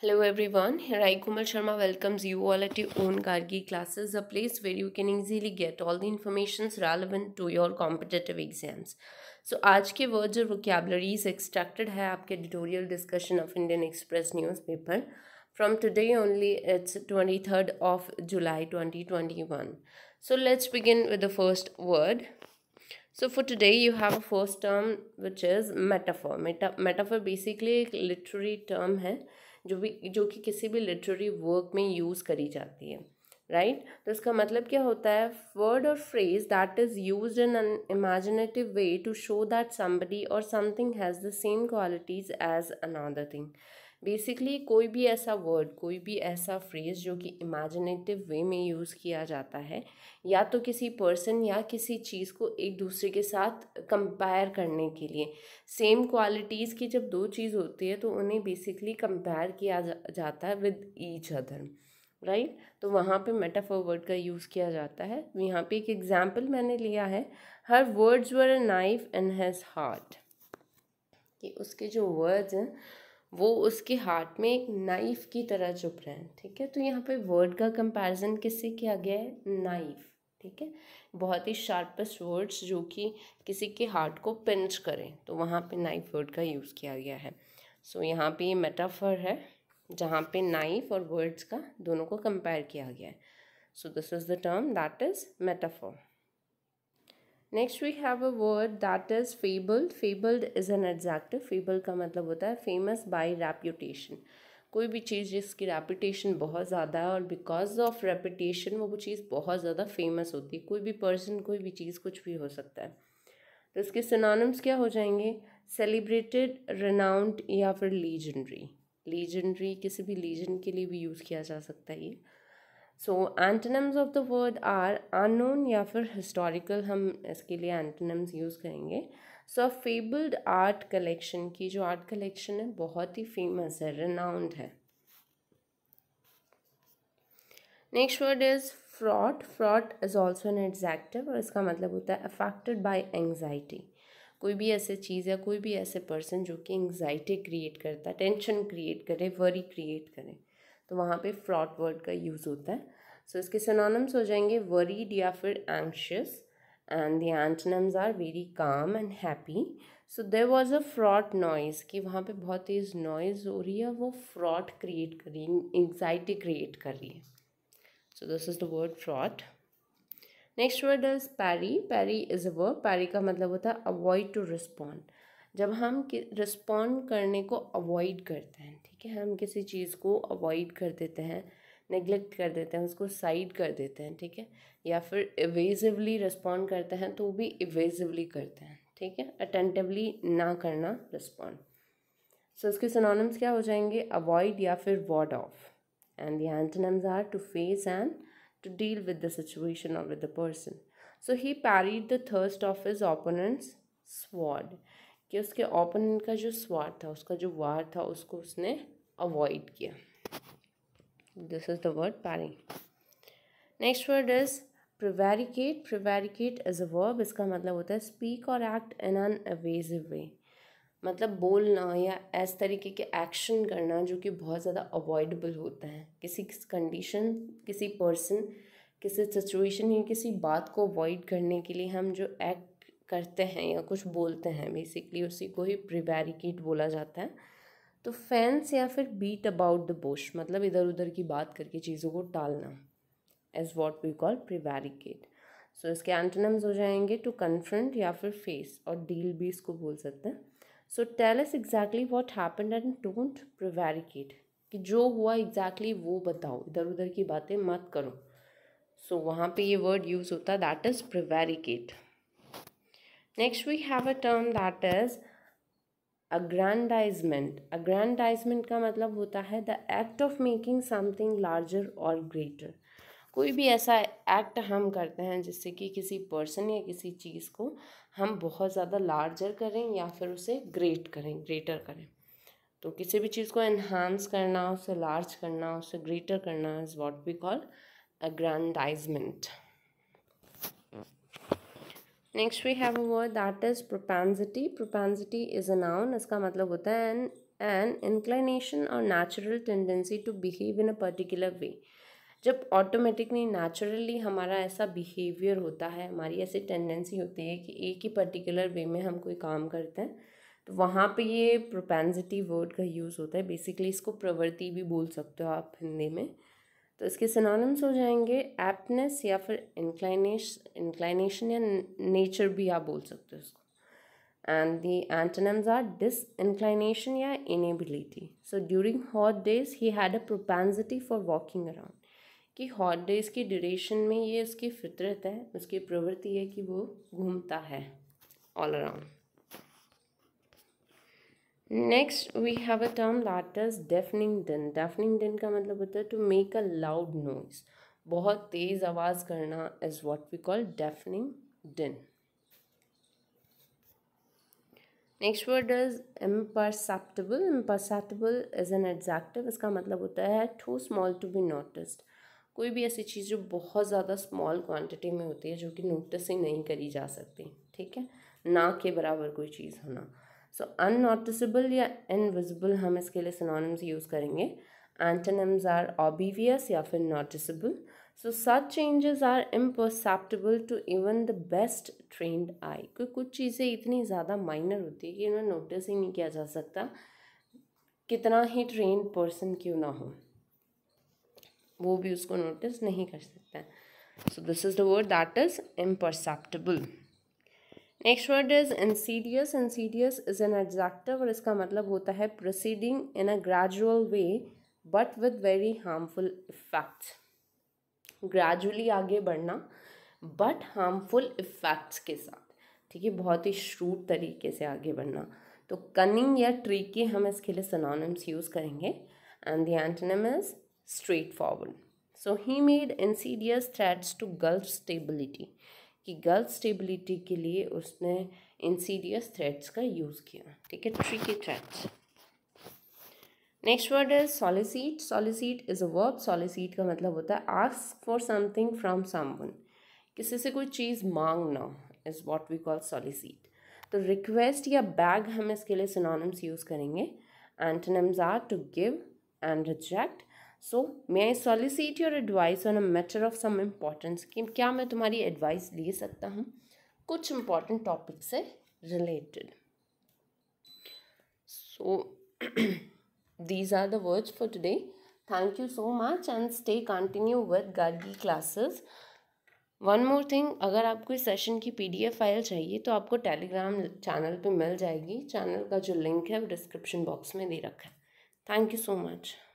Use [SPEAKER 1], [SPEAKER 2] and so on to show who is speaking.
[SPEAKER 1] Hello everyone, here I Kumal Sharma welcomes you all at your own Gargi classes, a place where you can easily get all the informations relevant to your competitive exams. so, today's words and vocabulary is extracted है आपके डिटोरियल discussion of Indian Express newspaper. from today only it's 23rd of july 2021 so let's begin with the first word So for today, you have a first term which is metaphor. Meta metaphor basically एक literary term है जो भी जो कि किसी भी literary work में use करी जाती है right? तो इसका मतलब क्या होता है word or phrase that is used in an imaginative way to show that somebody or something has the same qualities as another thing basically कोई भी ऐसा वर्ड कोई भी ऐसा फ्रेज जो कि इमेजिनेटिव वे में यूज़ किया जाता है या तो किसी पर्सन या किसी चीज़ को एक दूसरे के साथ कंपेयर करने के लिए सेम क्वालिटीज़ की जब दो चीज़ होती है तो उन्हें बेसिकली कंपेयर किया जा, जाता है with each other right right? तो वहाँ पे मेटाफर वर्ड का यूज़ किया जाता है यहाँ पे एक एग्जाम्पल मैंने लिया है her words were a knife in his heart कि उसके जो वर्ड्स हैं वो उसके हाथ में एक नाइफ़ की तरह चुप रहे हैं ठीक है तो यहाँ पे वर्ड का कंपैरिजन किससे किया गया है नाइफ़ ठीक है बहुत ही शार्पेस्ट वर्ड्स जो कि किसी के हार्ट को पिंच करें तो वहाँ पे नाइफ वर्ड का यूज़ किया गया है सो so, यहाँ पे ये मेटाफर है जहाँ पे नाइफ और वर्ड्स का दोनों को कंपेयर किया गया है so this is the term that is metaphor next we have a word that is fabled fabled is an adjective fable का मतलब होता है फेमस बाय रेप्यूटेशन कोई भी चीज़ जिसकी रेपूटेशन बहुत ज़्यादा है और बिकॉज ऑफ रेपूटेशन वो चीज़ बहुत ज़्यादा फेमस होती है कोई भी पर्सन कोई भी चीज़ कुछ भी हो सकता है तो इसके सिनोनिम्स क्या हो जाएंगे सेलिब्रेटेड रनाउंड या फिर लीजेंड्री लीजेंड्री किसी भी लीजेंड के लिए भी यूज़ किया जा सकता है ये so antonyms of the word are unknown या फिर हिस्टोरिकल हम इसके लिए एंटनम्स यूज़ करेंगे सो फेबल्ड आर्ट कलेक्शन की जो आर्ट कलेक्शन है बहुत ही फेमस है रेनाउंड है next word is fraught fraught is also an adjective और इसका मतलब होता है अफेक्टेड बाय एंगजाइटी कोई भी ऐसे चीज़ या कोई भी ऐसे पर्सन जो कि एंगजाइटी क्रिएट करता है टेंशन क्रिएट करे वरी क्रिएट करे तो वहाँ पे फ्रॉड वर्ड का यूज़ होता है सो so, इसके सिनोनिम्स हो जाएंगे वरीड या फिर anxious and the antonyms are very calm and happy so there was a fraught noise कि वहाँ पे बहुत तेज़ नॉइज़ हो रही है वो फ्रॉड क्रिएट कर रही है एंगजाइटी क्रिएट कर रही है so this is the word fraught next word is parry parry is a word parry का मतलब होता है अवॉइड टू रिस्पॉन्ड जब हम रिस्पॉन्ड करने को अवॉइड करते हैं ठीक है हम किसी चीज़ को अवॉइड कर देते हैं नेग्लेक्ट कर देते हैं उसको साइड कर देते हैं ठीक है या फिर इवेजिवली रिस्पॉन्ड करते हैं तो वो भी इवेजिवली करते हैं ठीक है अटेंटिवली ना करना रिस्पॉन्ड सो उसके इसके सिनोनिम्स क्या हो जाएंगे अवॉइड या फिर ward off and the antonyms are to face and to deal with the situation और with the person so he parried the thrust of his opponents sword कि उसके ओपोनेंट का जो स्वार था उसका जो वार था उसको उसने अवॉइड किया this is the word parrying next word is prevaricate prevaricate as a verb इसका मतलब होता है स्पीक और एक्ट इन एन अवेजिव वे मतलब बोलना या इस तरीके के एक्शन करना जो कि बहुत ज़्यादा अवॉइडेबल होता है किसी कंडीशन किसी पर्सन किसी सिचुएशन या किसी बात को अवॉइड करने के लिए हम जो एक्ट करते हैं या कुछ बोलते हैं बेसिकली उसी को ही प्रिवेरिकेट बोला जाता है तो फैंस या फिर बीट अबाउट द बुश मतलब इधर उधर की बात करके चीज़ों को टालना as what we call prevaricate so इसके एंटनम्स हो जाएंगे टू कन्फ्रंट या फिर फेस और डील भी इसको बोल सकते हैं so tell us exactly what happen and don't prevaricate कि जो हुआ एग्जैक्टली exactly वो बताओ इधर उधर की बातें मत करो सो so, वहाँ पे ये वर्ड यूज़ होता है that is prevaricate next we have a term that is aggrandisement aggrandisement का मतलब होता है the act of making something larger और ग्रेटर कोई भी ऐसा एक्ट हम करते हैं जिससे कि किसी पर्सन या किसी चीज़ को हम बहुत ज़्यादा लार्जर करें या फिर उसे ग्रेट करें ग्रेटर करें तो किसी भी चीज़ को इन्हांस करना उसे लार्ज करना उसे ग्रेटर करना is what we call aggrandisement next we have a word that is propensity propensity is a noun इसका मतलब होता है एन एन इंक्लाइनेशन और natural tendency to behave in a particular way जब ऑटोमेटिकली नेचुरली हमारा ऐसा behaviour होता है हमारी ऐसी टेंडेंसी होती है कि एक ही पर्टिकुलर वे में हम कोई काम करते हैं तो वहाँ पे ये प्रोपेंसिटी वर्ड का यूज़ होता है बेसिकली इसको प्रवृत्ति भी बोल सकते हो आप हिंदी में तो इसके सिनोनिम्स हो जाएंगे एप्टनेस या फिर इंक्लाइनेश इंक्लाइनेशन या नेचर भी आप बोल सकते हो and and the are disinclination या inability so during hot days he had a propensity for walking around कि हॉट डेज की ड्यूरेशन में ये उसकी फितरत है उसकी प्रवृत्ति है कि वो घूमता है all around next we have a term that is deafening din deafening din का मतलब होता है to make a loud noise बहुत तेज़ आवाज़ करना is what we call deafening din next word is imperceptible imperceptible is an adjective इसका मतलब होता है too small to be noticed कोई भी ऐसी चीज़ जो बहुत ज़्यादा स्मॉल क्वांटिटी में होती है जो कि नोटिस ही नहीं करी जा सकती ठीक है ना के बराबर कोई चीज़ होना सो अनोटिसबल या इनविजिबल हम इसके लिए सिनोनिम्स यूज़ करेंगे एंटनम्स आर ऑबिवियस या फिर noticeable so such changes are imperceptible to even the best trained eye क्योंकि कुछ चीज़ें इतनी ज़्यादा माइनर होती है कि उन्हें नोटिस ही नहीं किया जा सकता कितना ही ट्रेन पर्सन क्यों ना हो वो भी उसको नोटिस नहीं कर सकता है so this is the word that is imperceptible next word is insidious insidious is an adjective और इसका मतलब होता है proceeding in a gradual way but with very harmful effects gradually आगे बढ़ना बट हार्मफुल इफेक्ट्स के साथ ठीक है बहुत ही श्रूट तरीके से आगे बढ़ना तो कनिंग या ट्रीकी हम इसके लिए सनोनिम्स यूज़ करेंगे and the antonym is straightforward so he made insidious threats to girls stability कि गर्ल्स स्टेबिलिटी के लिए उसने इंसीडियस थ्रेड्स का यूज़ किया ठीक है के threats next word is solicit solicit is a verb solicit का मतलब होता है ask for something from someone किसी से कोई चीज़ मांगना is what we call solicit तो रिक्वेस्ट या बैग हम इसके लिए सिनोनिम्स यूज़ करेंगे antonyms are to give and reject so may I solicit your advice on a matter of some importance कि क्या मैं तुम्हारी एडवाइस ले सकता हूँ कुछ इम्पॉर्टेंट टॉपिक से related so these are the words for today thank you so much and stay continue with Gargi classes one more thing अगर आपको इस सेशन की पी डी एफ फाइल चाहिए तो आपको टेलीग्राम चैनल पर मिल जाएगी चैनल का जो लिंक है वो डिस्क्रिप्शन बॉक्स में दे रखा है थैंक यू सो मच